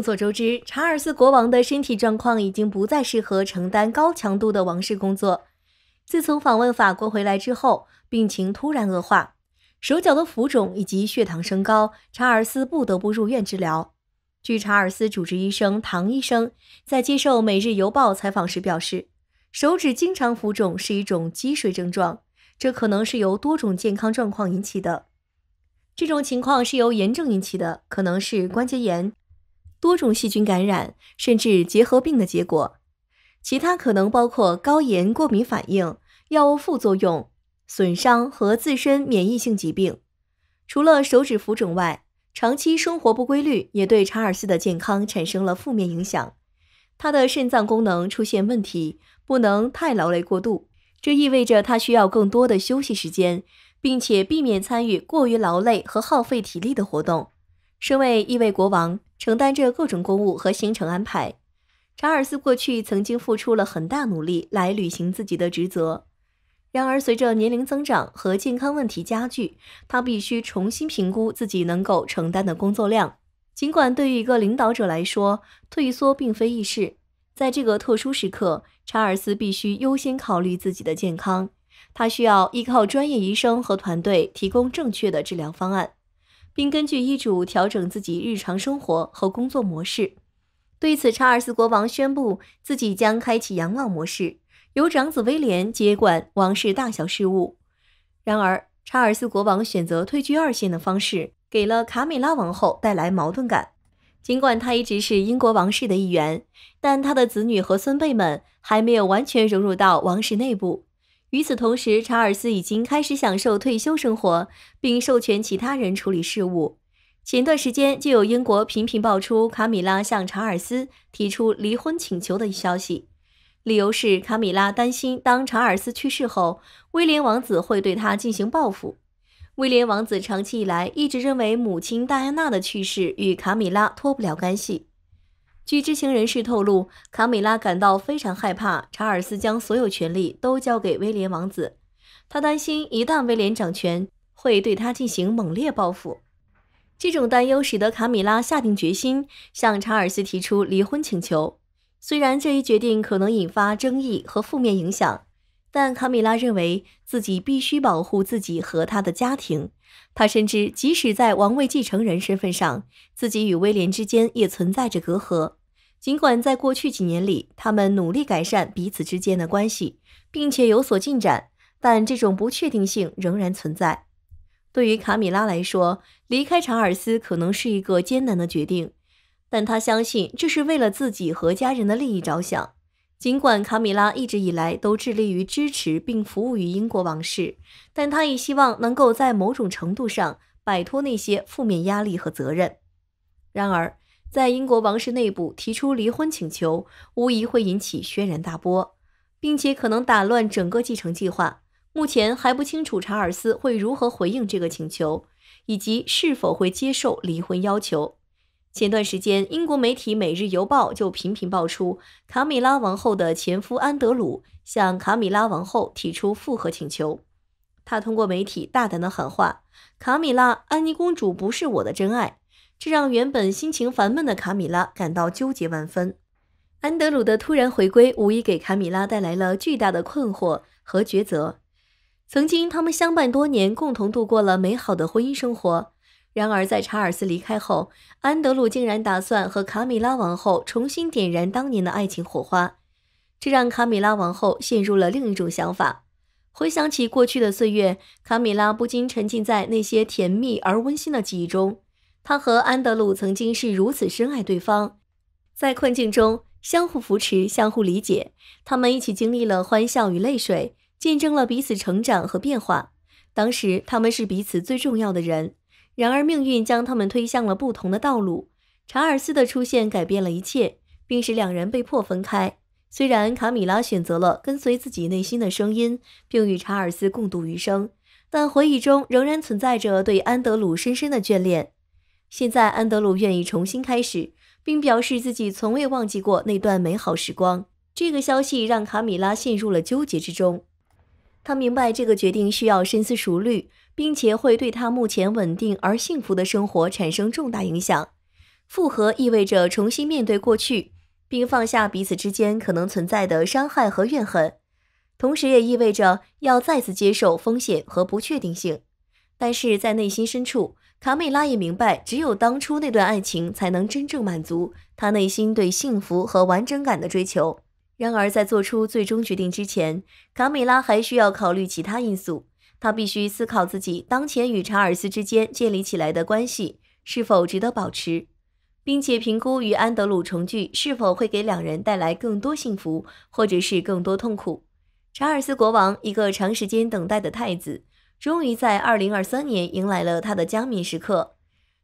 众所周知，查尔斯国王的身体状况已经不再适合承担高强度的王室工作。自从访问法国回来之后，病情突然恶化，手脚的浮肿以及血糖升高，查尔斯不得不入院治疗。据查尔斯主治医生唐医生在接受《每日邮报》采访时表示，手指经常浮肿是一种积水症状，这可能是由多种健康状况引起的。这种情况是由炎症引起的，可能是关节炎。多种细菌感染，甚至结核病的结果。其他可能包括高盐、过敏反应、药物副作用、损伤和自身免疫性疾病。除了手指浮肿外，长期生活不规律也对查尔斯的健康产生了负面影响。他的肾脏功能出现问题，不能太劳累过度，这意味着他需要更多的休息时间，并且避免参与过于劳累和耗费体力的活动。身为一位国王，承担着各种公务和行程安排。查尔斯过去曾经付出了很大努力来履行自己的职责，然而随着年龄增长和健康问题加剧，他必须重新评估自己能够承担的工作量。尽管对于一个领导者来说，退缩并非易事，在这个特殊时刻，查尔斯必须优先考虑自己的健康。他需要依靠专业医生和团队提供正确的治疗方案。并根据医嘱调整自己日常生活和工作模式。对此，查尔斯国王宣布自己将开启养老模式，由长子威廉接管王室大小事务。然而，查尔斯国王选择退居二线的方式，给了卡米拉王后带来矛盾感。尽管他一直是英国王室的一员，但他的子女和孙辈们还没有完全融入到王室内部。与此同时，查尔斯已经开始享受退休生活，并授权其他人处理事务。前段时间，就有英国频频爆出卡米拉向查尔斯提出离婚请求的消息，理由是卡米拉担心当查尔斯去世后，威廉王子会对他进行报复。威廉王子长期以来一直认为母亲戴安娜的去世与卡米拉脱不了干系。据知情人士透露，卡米拉感到非常害怕，查尔斯将所有权力都交给威廉王子。他担心一旦威廉掌权，会对他进行猛烈报复。这种担忧使得卡米拉下定决心向查尔斯提出离婚请求。虽然这一决定可能引发争议和负面影响，但卡米拉认为自己必须保护自己和他的家庭。他深知，即使在王位继承人身份上，自己与威廉之间也存在着隔阂。尽管在过去几年里，他们努力改善彼此之间的关系，并且有所进展，但这种不确定性仍然存在。对于卡米拉来说，离开查尔斯可能是一个艰难的决定，但他相信这是为了自己和家人的利益着想。尽管卡米拉一直以来都致力于支持并服务于英国王室，但他也希望能够在某种程度上摆脱那些负面压力和责任。然而，在英国王室内部提出离婚请求，无疑会引起轩然大波，并且可能打乱整个继承计划。目前还不清楚查尔斯会如何回应这个请求，以及是否会接受离婚要求。前段时间，英国媒体《每日邮报》就频频爆出卡米拉王后的前夫安德鲁向卡米拉王后提出复合请求。他通过媒体大胆的喊话：“卡米拉，安妮公主不是我的真爱。”这让原本心情烦闷的卡米拉感到纠结万分。安德鲁的突然回归，无疑给卡米拉带来了巨大的困惑和抉择。曾经，他们相伴多年，共同度过了美好的婚姻生活。然而，在查尔斯离开后，安德鲁竟然打算和卡米拉王后重新点燃当年的爱情火花，这让卡米拉王后陷入了另一种想法。回想起过去的岁月，卡米拉不禁沉浸在那些甜蜜而温馨的记忆中。他和安德鲁曾经是如此深爱对方，在困境中相互扶持、相互理解。他们一起经历了欢笑与泪水，见证了彼此成长和变化。当时他们是彼此最重要的人。然而，命运将他们推向了不同的道路。查尔斯的出现改变了一切，并使两人被迫分开。虽然卡米拉选择了跟随自己内心的声音，并与查尔斯共度余生，但回忆中仍然存在着对安德鲁深深的眷恋。现在，安德鲁愿意重新开始，并表示自己从未忘记过那段美好时光。这个消息让卡米拉陷入了纠结之中。他明白这个决定需要深思熟虑，并且会对他目前稳定而幸福的生活产生重大影响。复合意味着重新面对过去，并放下彼此之间可能存在的伤害和怨恨，同时也意味着要再次接受风险和不确定性。但是在内心深处，卡米拉也明白，只有当初那段爱情才能真正满足他内心对幸福和完整感的追求。然而，在做出最终决定之前，卡米拉还需要考虑其他因素。他必须思考自己当前与查尔斯之间建立起来的关系是否值得保持，并且评估与安德鲁重聚是否会给两人带来更多幸福，或者是更多痛苦。查尔斯国王，一个长时间等待的太子。终于在二零二三年迎来了他的加冕时刻。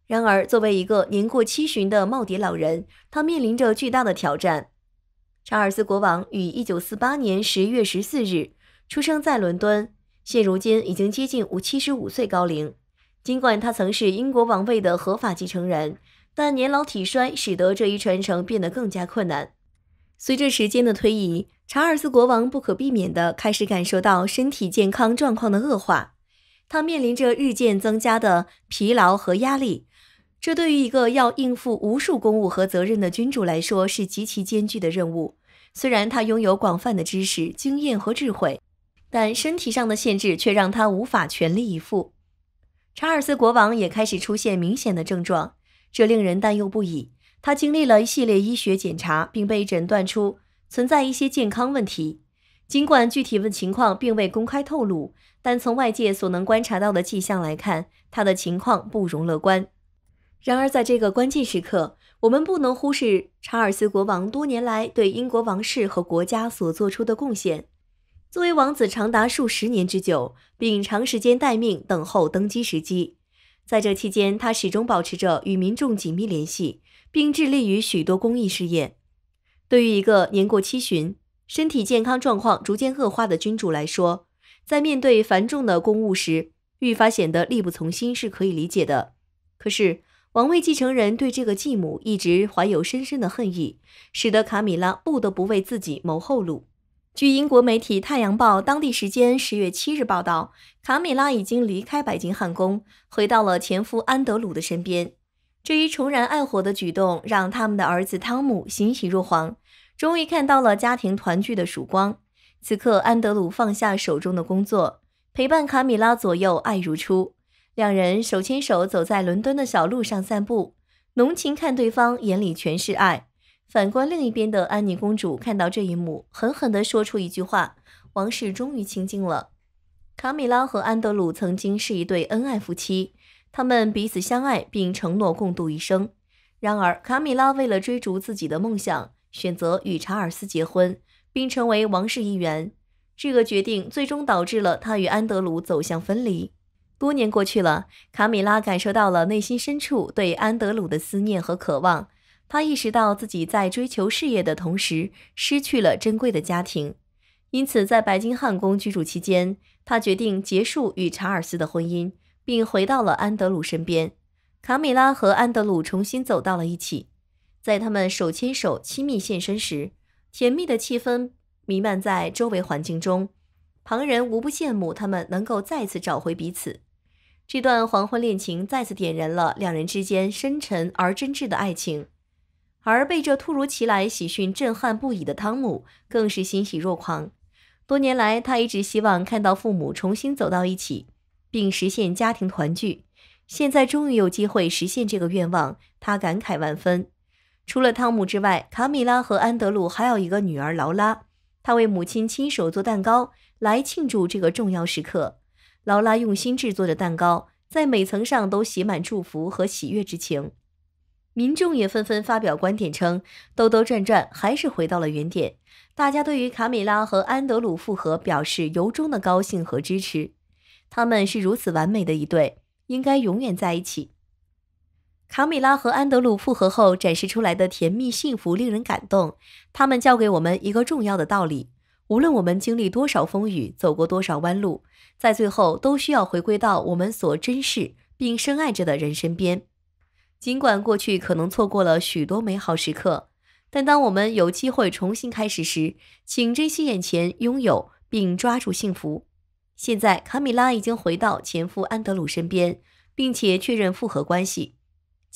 然而，作为一个年过七旬的耄耋老人，他面临着巨大的挑战。查尔斯国王于一九四八年十月十四日出生在伦敦，现如今已经接近五七十五岁高龄。尽管他曾是英国王位的合法继承人，但年老体衰使得这一传承变得更加困难。随着时间的推移，查尔斯国王不可避免地开始感受到身体健康状况的恶化。他面临着日渐增加的疲劳和压力，这对于一个要应付无数公务和责任的君主来说是极其艰巨的任务。虽然他拥有广泛的知识、经验和智慧，但身体上的限制却让他无法全力以赴。查尔斯国王也开始出现明显的症状，这令人担忧不已。他经历了一系列医学检查，并被诊断出存在一些健康问题。尽管具体的情况并未公开透露，但从外界所能观察到的迹象来看，他的情况不容乐观。然而，在这个关键时刻，我们不能忽视查尔斯国王多年来对英国王室和国家所做出的贡献。作为王子，长达数十年之久，并长时间待命等候登基时机，在这期间，他始终保持着与民众紧密联系，并致力于许多公益事业。对于一个年过七旬，身体健康状况逐渐恶化的君主来说，在面对繁重的公务时，愈发显得力不从心是可以理解的。可是，王位继承人对这个继母一直怀有深深的恨意，使得卡米拉不得不为自己谋后路。据英国媒体《太阳报》当地时间十月七日报道，卡米拉已经离开白金汉宫，回到了前夫安德鲁的身边。这一重燃爱火的举动让他们的儿子汤姆欣喜若狂。终于看到了家庭团聚的曙光。此刻，安德鲁放下手中的工作，陪伴卡米拉左右，爱如初。两人手牵手走在伦敦的小路上散步，浓情看对方，眼里全是爱。反观另一边的安妮公主，看到这一幕，狠狠地说出一句话：“王室终于清静了。”卡米拉和安德鲁曾经是一对恩爱夫妻，他们彼此相爱，并承诺共度一生。然而，卡米拉为了追逐自己的梦想。选择与查尔斯结婚并成为王室一员，这个决定最终导致了他与安德鲁走向分离。多年过去了，卡米拉感受到了内心深处对安德鲁的思念和渴望，他意识到自己在追求事业的同时失去了珍贵的家庭。因此，在白金汉宫居住期间，他决定结束与查尔斯的婚姻，并回到了安德鲁身边。卡米拉和安德鲁重新走到了一起。在他们手牵手亲密现身时，甜蜜的气氛弥漫在周围环境中，旁人无不羡慕他们能够再次找回彼此。这段黄昏恋情再次点燃了两人之间深沉而真挚的爱情。而被这突如其来喜讯震撼不已的汤姆更是欣喜若狂。多年来，他一直希望看到父母重新走到一起，并实现家庭团聚。现在终于有机会实现这个愿望，他感慨万分。除了汤姆之外，卡米拉和安德鲁还有一个女儿劳拉。她为母亲亲手做蛋糕来庆祝这个重要时刻。劳拉用心制作的蛋糕，在每层上都写满祝福和喜悦之情。民众也纷纷发表观点，称兜兜转转还是回到了原点。大家对于卡米拉和安德鲁复合表示由衷的高兴和支持。他们是如此完美的一对，应该永远在一起。卡米拉和安德鲁复合后展示出来的甜蜜幸福令人感动。他们教给我们一个重要的道理：无论我们经历多少风雨，走过多少弯路，在最后都需要回归到我们所珍视并深爱着的人身边。尽管过去可能错过了许多美好时刻，但当我们有机会重新开始时，请珍惜眼前拥有并抓住幸福。现在，卡米拉已经回到前夫安德鲁身边，并且确认复合关系。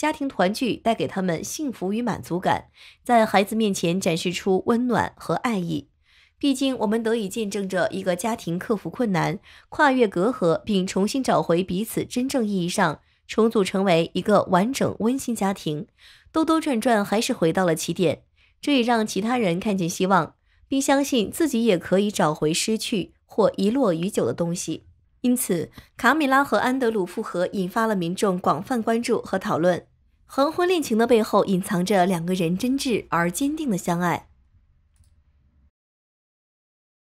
家庭团聚带给他们幸福与满足感，在孩子面前展示出温暖和爱意。毕竟，我们得以见证着一个家庭克服困难、跨越隔阂，并重新找回彼此，真正意义上重组成为一个完整温馨家庭。兜兜转转，还是回到了起点，这也让其他人看见希望，并相信自己也可以找回失去或遗落已久的东西。因此，卡米拉和安德鲁复合引发了民众广泛关注和讨论。横婚恋情的背后，隐藏着两个人真挚而坚定的相爱。